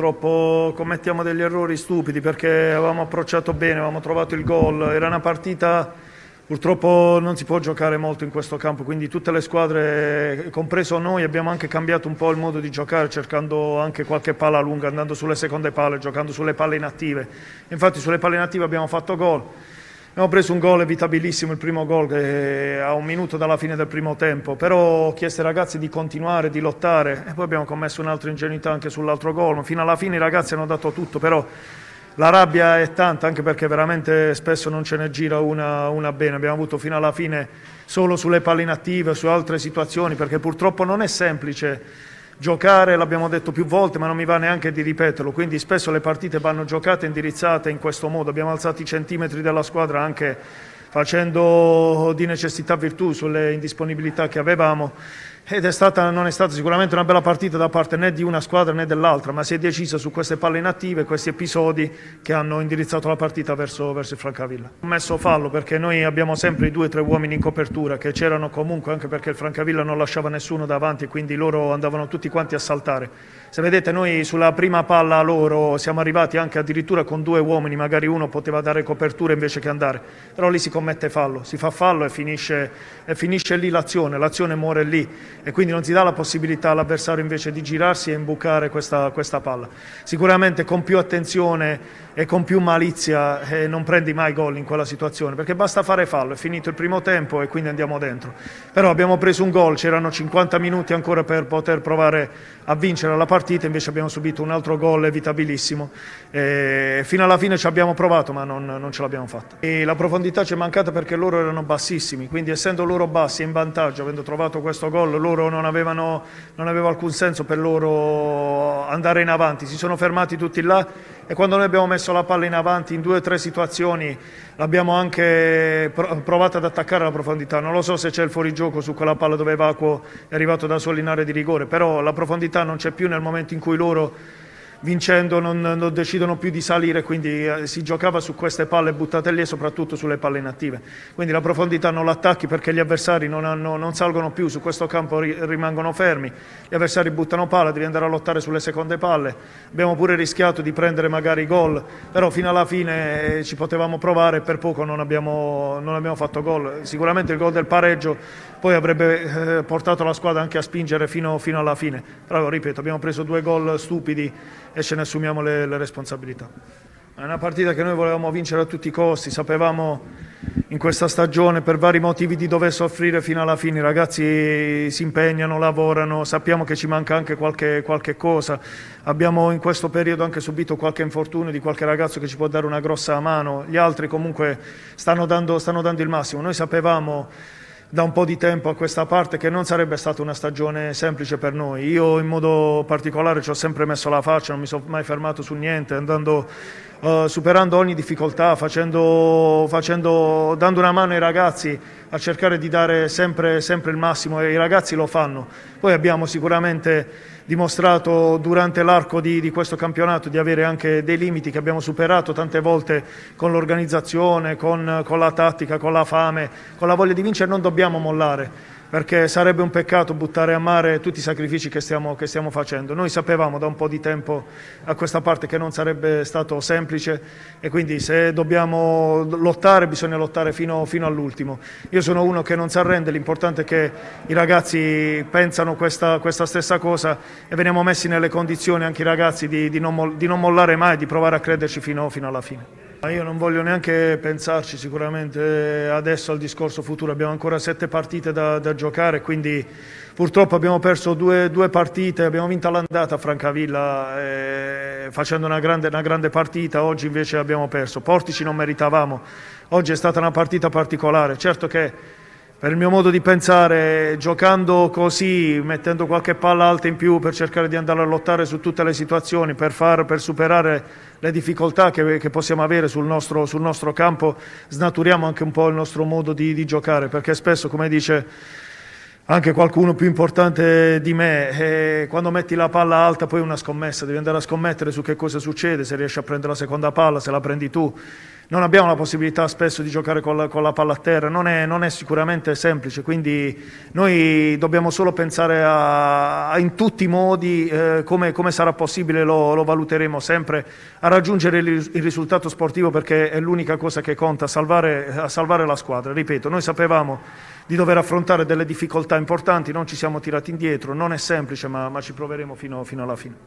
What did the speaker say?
purtroppo commettiamo degli errori stupidi perché avevamo approcciato bene, avevamo trovato il gol, era una partita purtroppo non si può giocare molto in questo campo, quindi tutte le squadre, compreso noi, abbiamo anche cambiato un po' il modo di giocare cercando anche qualche palla lunga, andando sulle seconde palle, giocando sulle palle inattive. Infatti sulle palle inattive abbiamo fatto gol. Abbiamo preso un gol evitabilissimo, il primo gol a un minuto dalla fine del primo tempo, però ho chiesto ai ragazzi di continuare, di lottare e poi abbiamo commesso un'altra ingenuità anche sull'altro gol. Fino alla fine i ragazzi hanno dato tutto, però la rabbia è tanta anche perché veramente spesso non ce ne gira una, una bene. Abbiamo avuto fino alla fine solo sulle palline attive, su altre situazioni, perché purtroppo non è semplice giocare, l'abbiamo detto più volte, ma non mi va neanche di ripeterlo, quindi spesso le partite vanno giocate e indirizzate in questo modo, abbiamo alzato i centimetri della squadra anche facendo di necessità virtù sulle indisponibilità che avevamo ed è stata, non è stata sicuramente una bella partita da parte né di una squadra né dell'altra, ma si è deciso su queste palle inattive, questi episodi che hanno indirizzato la partita verso, verso il Francavilla. Ho messo fallo perché noi abbiamo sempre i due o tre uomini in copertura che c'erano comunque anche perché il Francavilla non lasciava nessuno davanti, quindi loro andavano tutti quanti a saltare. Se vedete noi sulla prima palla loro siamo arrivati anche addirittura con due uomini, magari uno poteva dare copertura invece che andare, però lì si commette fallo, si fa fallo e finisce, e finisce lì l'azione, l'azione muore lì e quindi non si dà la possibilità all'avversario invece di girarsi e imbucare questa, questa, palla. Sicuramente con più attenzione e con più malizia eh, non prendi mai gol in quella situazione perché basta fare fallo, è finito il primo tempo e quindi andiamo dentro. Però abbiamo preso un gol, c'erano 50 minuti ancora per poter provare a vincere la partita, invece abbiamo subito un altro gol evitabilissimo. E fino alla fine ci abbiamo provato ma non, non ce l'abbiamo fatta. E la profondità ci è mancata perché loro erano bassissimi, quindi essendo loro bassi e in vantaggio, avendo trovato questo gol loro non, avevano, non aveva alcun senso per loro andare in avanti, si sono fermati tutti là e quando noi abbiamo messo la palla in avanti in due o tre situazioni l'abbiamo anche provata ad attaccare alla profondità, non lo so se c'è il fuorigioco su quella palla dove Vacuo è arrivato da solo in area di rigore, però la profondità non c'è più nel momento in cui loro vincendo non, non, decidono più di salire, quindi eh, si giocava su queste palle buttate lì e soprattutto sulle palle inattive. Quindi la profondità non l'attacchi perché gli avversari non, hanno, non salgono più, su questo campo ri, rimangono fermi, gli avversari buttano palla, devi andare a lottare sulle seconde palle, abbiamo pure rischiato di prendere magari gol, però fino alla fine eh, ci potevamo provare e per poco non abbiamo, non abbiamo fatto gol. Sicuramente il gol del pareggio poi avrebbe eh, portato la squadra anche a spingere fino, fino alla fine, però ripeto abbiamo preso due gol stupidi e ce ne assumiamo le, le responsabilità. È una partita che noi volevamo vincere a tutti i costi, sapevamo in questa stagione per vari motivi di dover soffrire fino alla fine, i ragazzi si impegnano, lavorano, sappiamo che ci manca anche qualche, qualche, cosa, abbiamo in questo periodo anche subito qualche infortunio di qualche ragazzo che ci può dare una grossa mano, gli altri comunque stanno dando, stanno dando il massimo, noi sapevamo da un po' di tempo a questa parte che non sarebbe stata una stagione semplice per noi. Io in modo particolare ci ho sempre messo la faccia, non mi sono mai fermato su niente, andando eh, superando ogni difficoltà, facendo, facendo, dando una mano ai ragazzi a cercare di dare sempre, sempre il massimo e i ragazzi lo fanno. Poi abbiamo sicuramente dimostrato durante l'arco di, di, questo campionato di avere anche dei limiti che abbiamo superato tante volte con l'organizzazione, con, con la tattica, con la fame, con la voglia di vincere, non dobbiamo mollare perché sarebbe un peccato buttare a mare tutti i sacrifici che stiamo, che stiamo, facendo. Noi sapevamo da un po' di tempo a questa parte che non sarebbe stato semplice e quindi se dobbiamo lottare bisogna lottare fino, fino all'ultimo. Io sono uno che non si arrende, l'importante è che i ragazzi pensano questa, questa, stessa cosa e veniamo messi nelle condizioni anche i ragazzi di, di, non, di non mollare mai, di provare a crederci fino, fino alla fine. Io non voglio neanche pensarci sicuramente adesso al discorso futuro, abbiamo ancora sette partite da, da giocare, quindi purtroppo abbiamo perso due, due partite, abbiamo vinto l'andata a Francavilla eh, facendo una grande, una grande, partita, oggi invece abbiamo perso, Portici non meritavamo, oggi è stata una partita particolare, certo che per il mio modo di pensare, giocando così, mettendo qualche palla alta in più per cercare di andare a lottare su tutte le situazioni, per, far, per superare le difficoltà che, che possiamo avere sul nostro, sul nostro, campo, snaturiamo anche un po' il nostro modo di, di giocare, perché spesso, come dice anche qualcuno più importante di me. E eh, quando metti la palla alta, poi è una scommessa, devi andare a scommettere su che cosa succede, se riesci a prendere la seconda palla, se la prendi tu non abbiamo la possibilità spesso di giocare con la, con la palla a terra, non è, non è, sicuramente semplice, quindi noi dobbiamo solo pensare a, a in tutti i modi eh, come, come, sarà possibile, lo, lo, valuteremo sempre, a raggiungere il, il, risultato sportivo perché è l'unica cosa che conta, salvare, a salvare la squadra. Ripeto, noi sapevamo di dover affrontare delle difficoltà importanti, non ci siamo tirati indietro, non è semplice ma, ma ci proveremo fino, fino alla fine.